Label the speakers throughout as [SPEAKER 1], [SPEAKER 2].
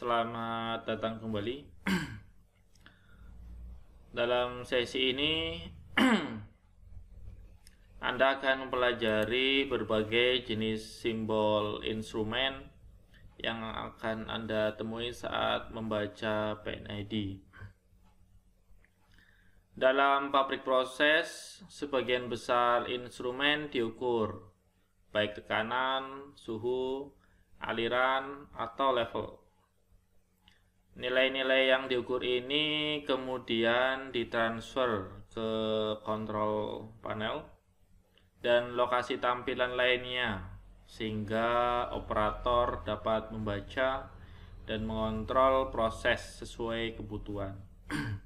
[SPEAKER 1] Selamat datang kembali Dalam sesi ini Anda akan mempelajari berbagai jenis simbol instrumen yang akan Anda temui saat membaca PNID. Dalam pabrik proses, sebagian besar instrumen diukur, baik tekanan, suhu, aliran, atau level. Nilai-nilai yang diukur ini kemudian ditransfer ke kontrol panel dan lokasi tampilan lainnya sehingga operator dapat membaca dan mengontrol proses sesuai kebutuhan.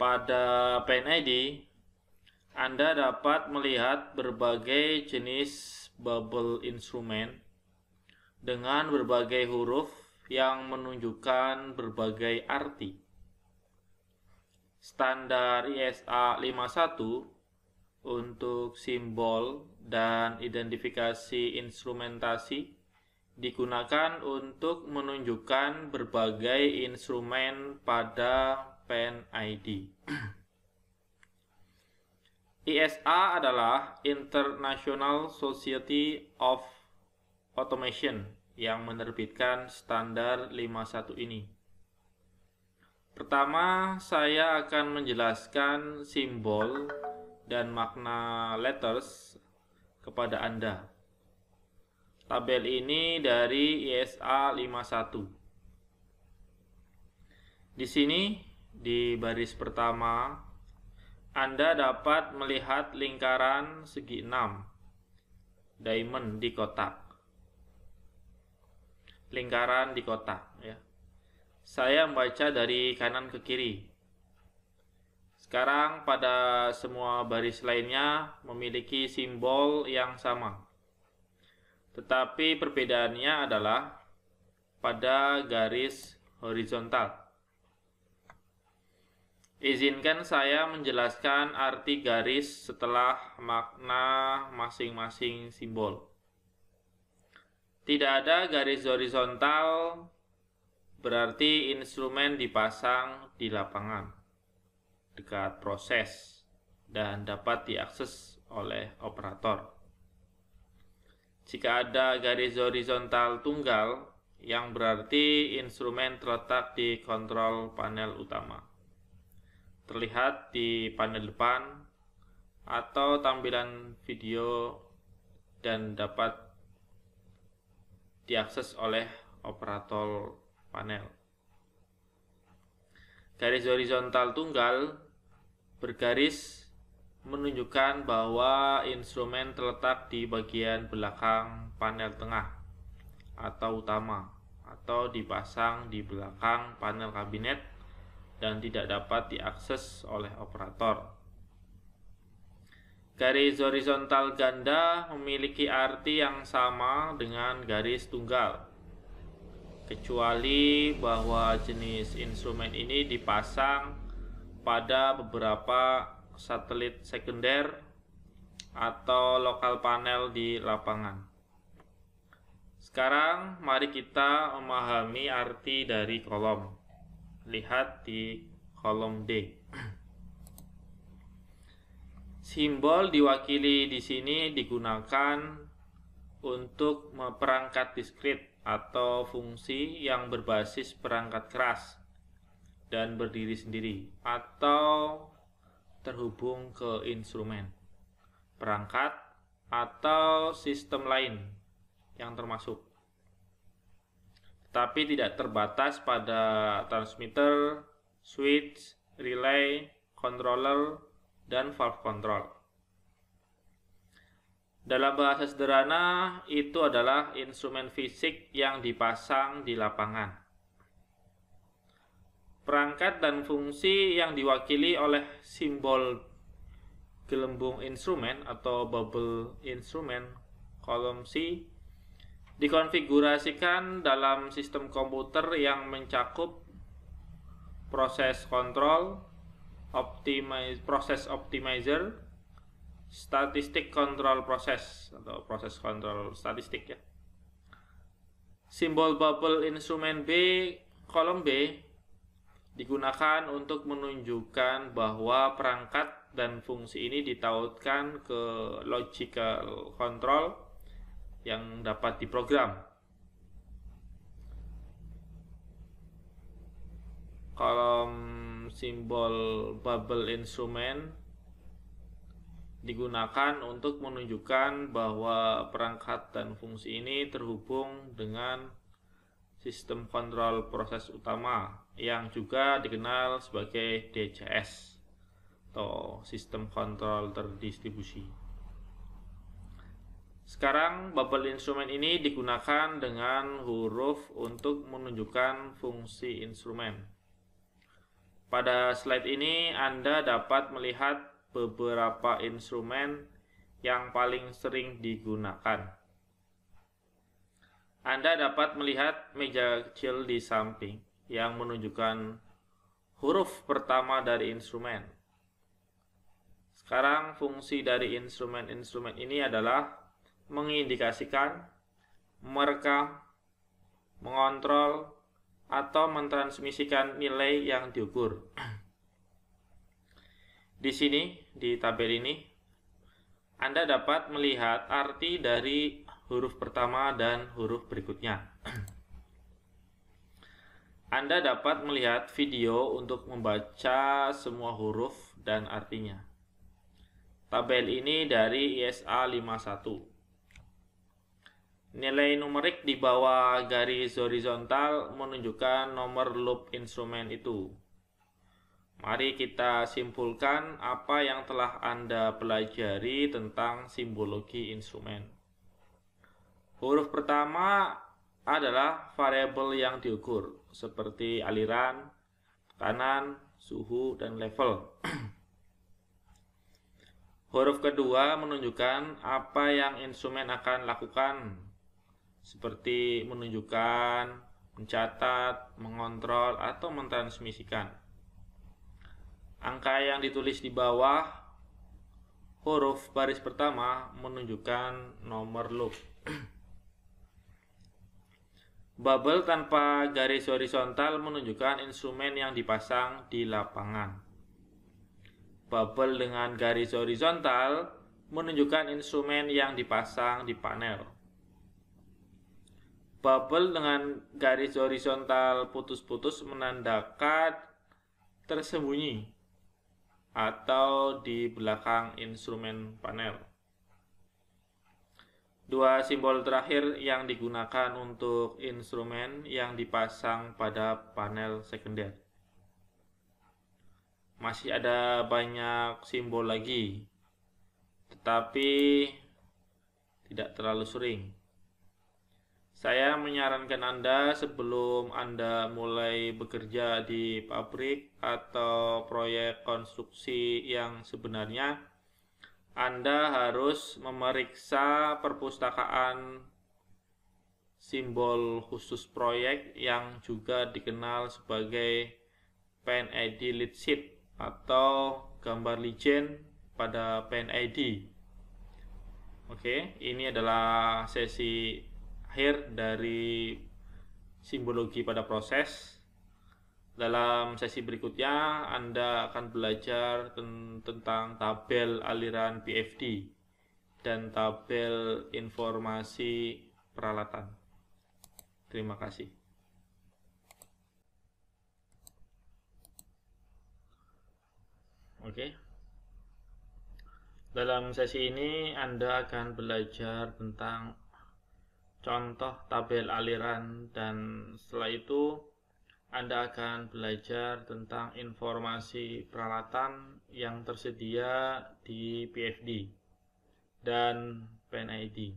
[SPEAKER 1] Pada PNID, Anda dapat melihat berbagai jenis bubble instrument dengan berbagai huruf yang menunjukkan berbagai arti. Standar ISA 51 untuk simbol dan identifikasi instrumentasi digunakan untuk menunjukkan berbagai instrumen pada pen ID. ISA adalah International Society of Automation yang menerbitkan standar 51 ini. Pertama, saya akan menjelaskan simbol dan makna letters kepada Anda. Tabel ini dari ISA 51. Di sini, di baris pertama, Anda dapat melihat lingkaran segi 6, diamond di kotak lingkaran di kota. ya. Saya membaca dari kanan ke kiri. Sekarang pada semua baris lainnya memiliki simbol yang sama. Tetapi perbedaannya adalah pada garis horizontal. Izinkan saya menjelaskan arti garis setelah makna masing-masing simbol. Tidak ada garis horizontal berarti instrumen dipasang di lapangan dekat proses dan dapat diakses oleh operator. Jika ada garis horizontal tunggal yang berarti instrumen terletak di kontrol panel utama. Terlihat di panel depan atau tampilan video dan dapat diakses oleh operator panel. Garis horizontal tunggal bergaris menunjukkan bahwa instrumen terletak di bagian belakang panel tengah atau utama atau dipasang di belakang panel kabinet dan tidak dapat diakses oleh operator. Garis horizontal ganda memiliki arti yang sama dengan garis tunggal, kecuali bahwa jenis instrumen ini dipasang pada beberapa satelit sekunder atau lokal panel di lapangan. Sekarang, mari kita memahami arti dari kolom. Lihat di kolom D simbol diwakili di sini digunakan untuk perangkat diskrit atau fungsi yang berbasis perangkat keras dan berdiri sendiri atau terhubung ke instrumen, perangkat, atau sistem lain yang termasuk. tapi tidak terbatas pada transmitter, switch, relay, controller, dan valve control. Dalam bahasa sederhana, itu adalah instrumen fisik yang dipasang di lapangan. Perangkat dan fungsi yang diwakili oleh simbol gelembung instrumen atau bubble instrumen kolom C dikonfigurasikan dalam sistem komputer yang mencakup proses kontrol, optimize proses optimizer statistik kontrol proses atau proses kontrol statistik ya simbol bubble instrumen B kolom B digunakan untuk menunjukkan bahwa perangkat dan fungsi ini ditautkan ke logical control yang dapat diprogram. Kolom simbol bubble instrument digunakan untuk menunjukkan bahwa perangkat dan fungsi ini terhubung dengan sistem kontrol proses utama yang juga dikenal sebagai DCS atau sistem kontrol terdistribusi. Sekarang bubble instrumen ini digunakan dengan huruf untuk menunjukkan fungsi instrumen. Pada slide ini Anda dapat melihat beberapa instrumen yang paling sering digunakan. Anda dapat melihat meja kecil di samping yang menunjukkan huruf pertama dari instrumen. Sekarang fungsi dari instrumen-instrumen ini adalah mengindikasikan, merekam, mengontrol, atau mentransmisikan nilai yang diukur. Di sini, di tabel ini, Anda dapat melihat arti dari huruf pertama dan huruf berikutnya. Anda dapat melihat video untuk membaca semua huruf dan artinya. Tabel ini dari ISA 51. Nilai numerik di bawah garis horizontal menunjukkan nomor loop instrumen itu. Mari kita simpulkan apa yang telah Anda pelajari tentang simbologi instrumen. Huruf pertama adalah variabel yang diukur, seperti aliran, tekanan, suhu, dan level. Huruf kedua menunjukkan apa yang instrumen akan lakukan seperti menunjukkan, mencatat, mengontrol, atau mentransmisikan. Angka yang ditulis di bawah huruf baris pertama menunjukkan nomor loop. Bubble tanpa garis horizontal menunjukkan instrumen yang dipasang di lapangan. Bubble dengan garis horizontal menunjukkan instrumen yang dipasang di panel. Bubble dengan garis horizontal putus-putus menandakan tersembunyi atau di belakang instrumen panel. Dua simbol terakhir yang digunakan untuk instrumen yang dipasang pada panel sekunder. Masih ada banyak simbol lagi, tetapi tidak terlalu sering. Saya menyarankan Anda sebelum Anda mulai bekerja di pabrik atau proyek konstruksi yang sebenarnya, Anda harus memeriksa perpustakaan simbol khusus proyek yang juga dikenal sebagai pen ID lead sheet atau gambar legend pada pen Oke, ini adalah sesi akhir dari simbologi pada proses. Dalam sesi berikutnya, Anda akan belajar ten tentang tabel aliran PFD dan tabel informasi peralatan. Terima kasih. Oke. Dalam sesi ini Anda akan belajar tentang contoh tabel aliran dan setelah itu Anda akan belajar tentang informasi peralatan yang tersedia di PFD dan PNID.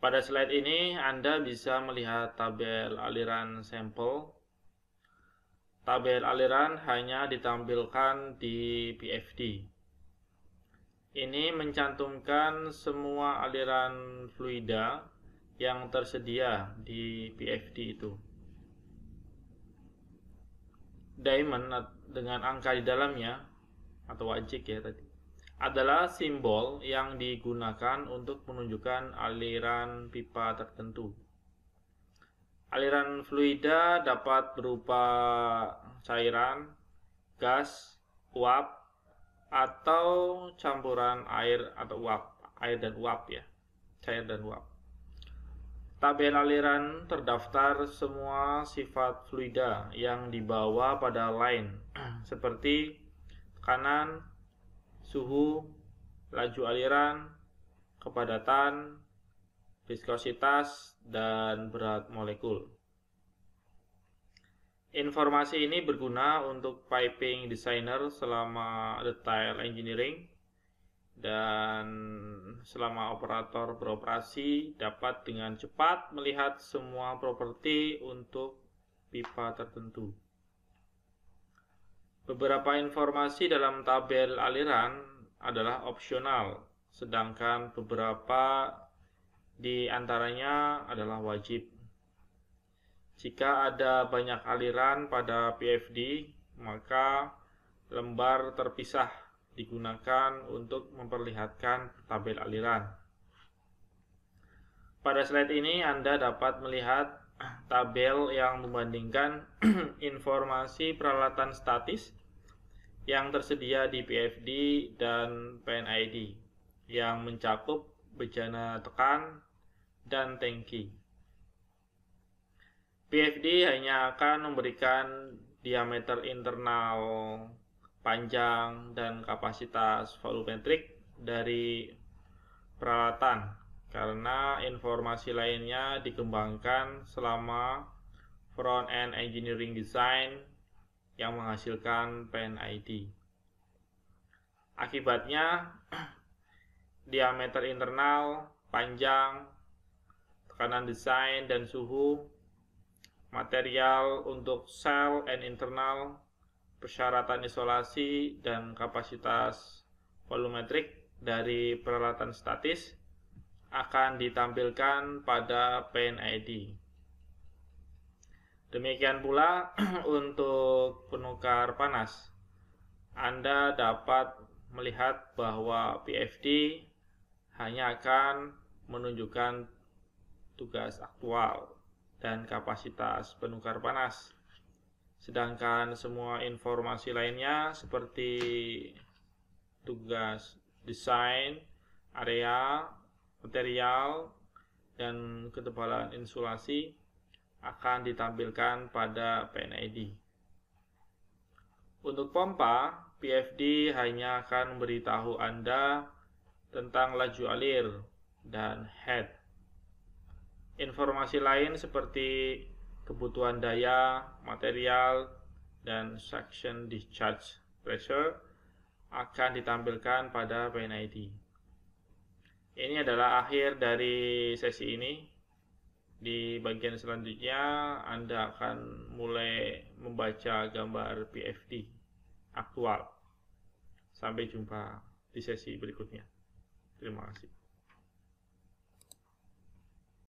[SPEAKER 1] Pada slide ini Anda bisa melihat tabel aliran sampel. Tabel aliran hanya ditampilkan di PFD. Ini mencantumkan semua aliran fluida yang tersedia di PFD itu. Diamond dengan angka di dalamnya atau wajik ya tadi adalah simbol yang digunakan untuk menunjukkan aliran pipa tertentu. Aliran fluida dapat berupa cairan, gas, uap, atau campuran air atau uap, air dan uap ya, cair dan uap. Tabel aliran terdaftar semua sifat fluida yang dibawa pada line seperti kanan suhu, laju aliran, kepadatan, viskositas, dan berat molekul. Informasi ini berguna untuk piping designer selama detail engineering dan selama operator beroperasi dapat dengan cepat melihat semua properti untuk pipa tertentu. Beberapa informasi dalam tabel aliran adalah opsional, sedangkan beberapa di antaranya adalah wajib. Jika ada banyak aliran pada PFD, maka lembar terpisah digunakan untuk memperlihatkan tabel aliran. Pada slide ini Anda dapat melihat tabel yang membandingkan informasi peralatan statis yang tersedia di PFD dan PNID yang mencakup bejana tekan dan tangki. PFD hanya akan memberikan diameter internal panjang dan kapasitas volumetrik dari peralatan karena informasi lainnya dikembangkan selama front end engineering design yang menghasilkan PNID. Akibatnya diameter internal, panjang, tekanan desain dan suhu material untuk sel and internal, persyaratan isolasi, dan kapasitas volumetrik dari peralatan statis akan ditampilkan pada PNID. Demikian pula untuk penukar panas. Anda dapat melihat bahwa PFD hanya akan menunjukkan tugas aktual dan kapasitas penukar panas. Sedangkan semua informasi lainnya seperti tugas desain, area, material, dan ketebalan insulasi akan ditampilkan pada PNID. Untuk pompa, PFD hanya akan memberitahu Anda tentang laju alir dan head informasi lain seperti kebutuhan daya, material, dan suction discharge pressure akan ditampilkan pada PNID. Ini adalah akhir dari sesi ini. Di bagian selanjutnya, Anda akan mulai membaca gambar PFD aktual. Sampai jumpa di sesi berikutnya. Terima kasih.